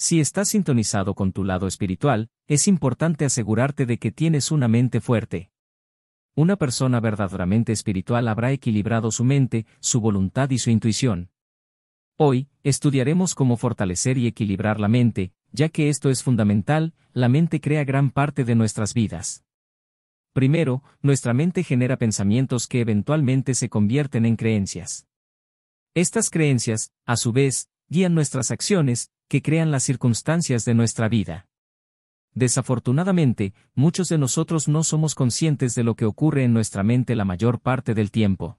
Si estás sintonizado con tu lado espiritual, es importante asegurarte de que tienes una mente fuerte. Una persona verdaderamente espiritual habrá equilibrado su mente, su voluntad y su intuición. Hoy, estudiaremos cómo fortalecer y equilibrar la mente, ya que esto es fundamental, la mente crea gran parte de nuestras vidas. Primero, nuestra mente genera pensamientos que eventualmente se convierten en creencias. Estas creencias, a su vez, guían nuestras acciones, que crean las circunstancias de nuestra vida. Desafortunadamente, muchos de nosotros no somos conscientes de lo que ocurre en nuestra mente la mayor parte del tiempo.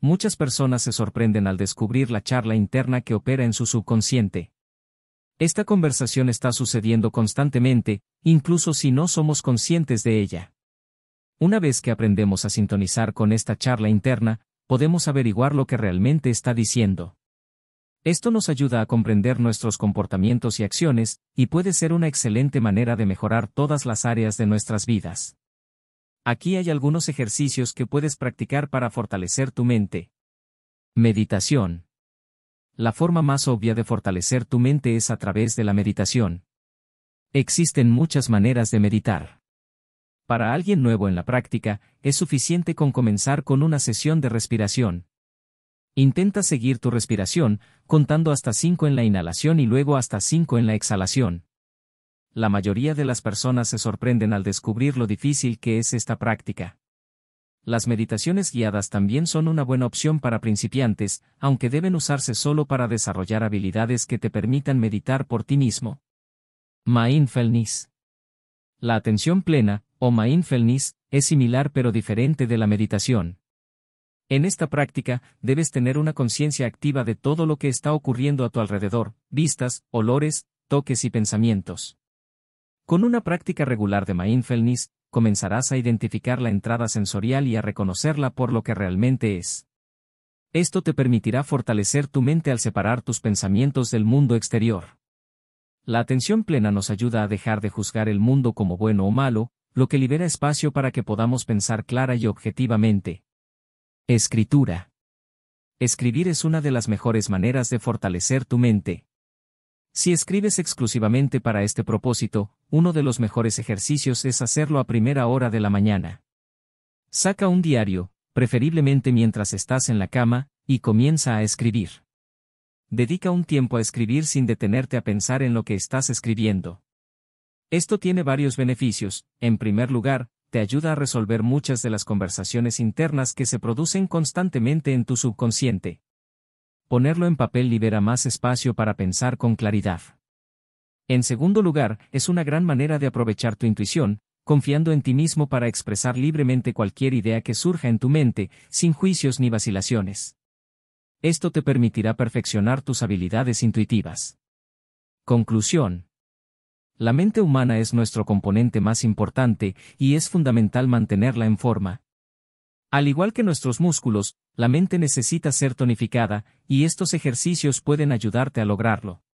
Muchas personas se sorprenden al descubrir la charla interna que opera en su subconsciente. Esta conversación está sucediendo constantemente, incluso si no somos conscientes de ella. Una vez que aprendemos a sintonizar con esta charla interna, podemos averiguar lo que realmente está diciendo. Esto nos ayuda a comprender nuestros comportamientos y acciones, y puede ser una excelente manera de mejorar todas las áreas de nuestras vidas. Aquí hay algunos ejercicios que puedes practicar para fortalecer tu mente. Meditación. La forma más obvia de fortalecer tu mente es a través de la meditación. Existen muchas maneras de meditar. Para alguien nuevo en la práctica, es suficiente con comenzar con una sesión de respiración, Intenta seguir tu respiración, contando hasta 5 en la inhalación y luego hasta 5 en la exhalación. La mayoría de las personas se sorprenden al descubrir lo difícil que es esta práctica. Las meditaciones guiadas también son una buena opción para principiantes, aunque deben usarse solo para desarrollar habilidades que te permitan meditar por ti mismo. Mindfulness. La atención plena, o mindfulness, es similar pero diferente de la meditación. En esta práctica, debes tener una conciencia activa de todo lo que está ocurriendo a tu alrededor, vistas, olores, toques y pensamientos. Con una práctica regular de mindfulness, comenzarás a identificar la entrada sensorial y a reconocerla por lo que realmente es. Esto te permitirá fortalecer tu mente al separar tus pensamientos del mundo exterior. La atención plena nos ayuda a dejar de juzgar el mundo como bueno o malo, lo que libera espacio para que podamos pensar clara y objetivamente, Escritura. Escribir es una de las mejores maneras de fortalecer tu mente. Si escribes exclusivamente para este propósito, uno de los mejores ejercicios es hacerlo a primera hora de la mañana. Saca un diario, preferiblemente mientras estás en la cama, y comienza a escribir. Dedica un tiempo a escribir sin detenerte a pensar en lo que estás escribiendo. Esto tiene varios beneficios. En primer lugar, te ayuda a resolver muchas de las conversaciones internas que se producen constantemente en tu subconsciente. Ponerlo en papel libera más espacio para pensar con claridad. En segundo lugar, es una gran manera de aprovechar tu intuición, confiando en ti mismo para expresar libremente cualquier idea que surja en tu mente, sin juicios ni vacilaciones. Esto te permitirá perfeccionar tus habilidades intuitivas. Conclusión. La mente humana es nuestro componente más importante y es fundamental mantenerla en forma. Al igual que nuestros músculos, la mente necesita ser tonificada, y estos ejercicios pueden ayudarte a lograrlo.